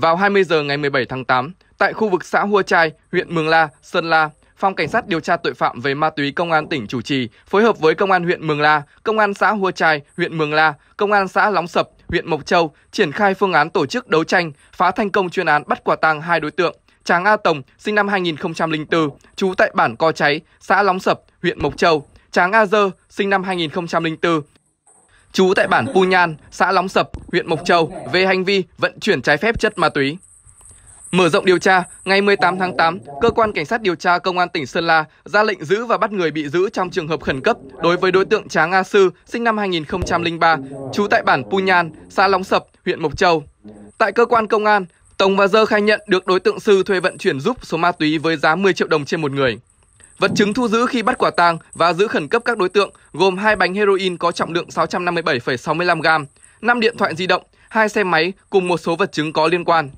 Vào 20 giờ ngày 17 tháng 8, tại khu vực xã Hua Trai, huyện Mường La, Sơn La, Phòng Cảnh sát điều tra tội phạm về ma túy Công an tỉnh chủ trì phối hợp với Công an huyện Mường La, Công an xã Hua Trai, huyện Mường La, Công an xã Lóng Sập, huyện Mộc Châu triển khai phương án tổ chức đấu tranh, phá thành công chuyên án bắt quả tang hai đối tượng Tráng A Tổng, sinh năm 2004, trú tại bản Co Cháy, xã Lóng Sập, huyện Mộc Châu, Tráng A Dơ, sinh năm 2004, trú tại bản Pu Nhan, xã Lóng Sập, huyện Mộc Châu về hành vi vận chuyển trái phép chất ma túy. Mở rộng điều tra, ngày 18 tháng 8, cơ quan cảnh sát điều tra công an tỉnh Sơn La ra lệnh giữ và bắt người bị giữ trong trường hợp khẩn cấp đối với đối tượng Tráng A Sư, sinh năm 2003, trú tại bản Pu Nhan, xã Lóng Sập, huyện Mộc Châu. Tại cơ quan công an, Tông và Dơ khai nhận được đối tượng Sư thuê vận chuyển giúp số ma túy với giá 10 triệu đồng trên một người. Vật chứng thu giữ khi bắt quả tang và giữ khẩn cấp các đối tượng gồm hai bánh heroin có trọng lượng 657,65 gram, 5 điện thoại di động, hai xe máy cùng một số vật chứng có liên quan.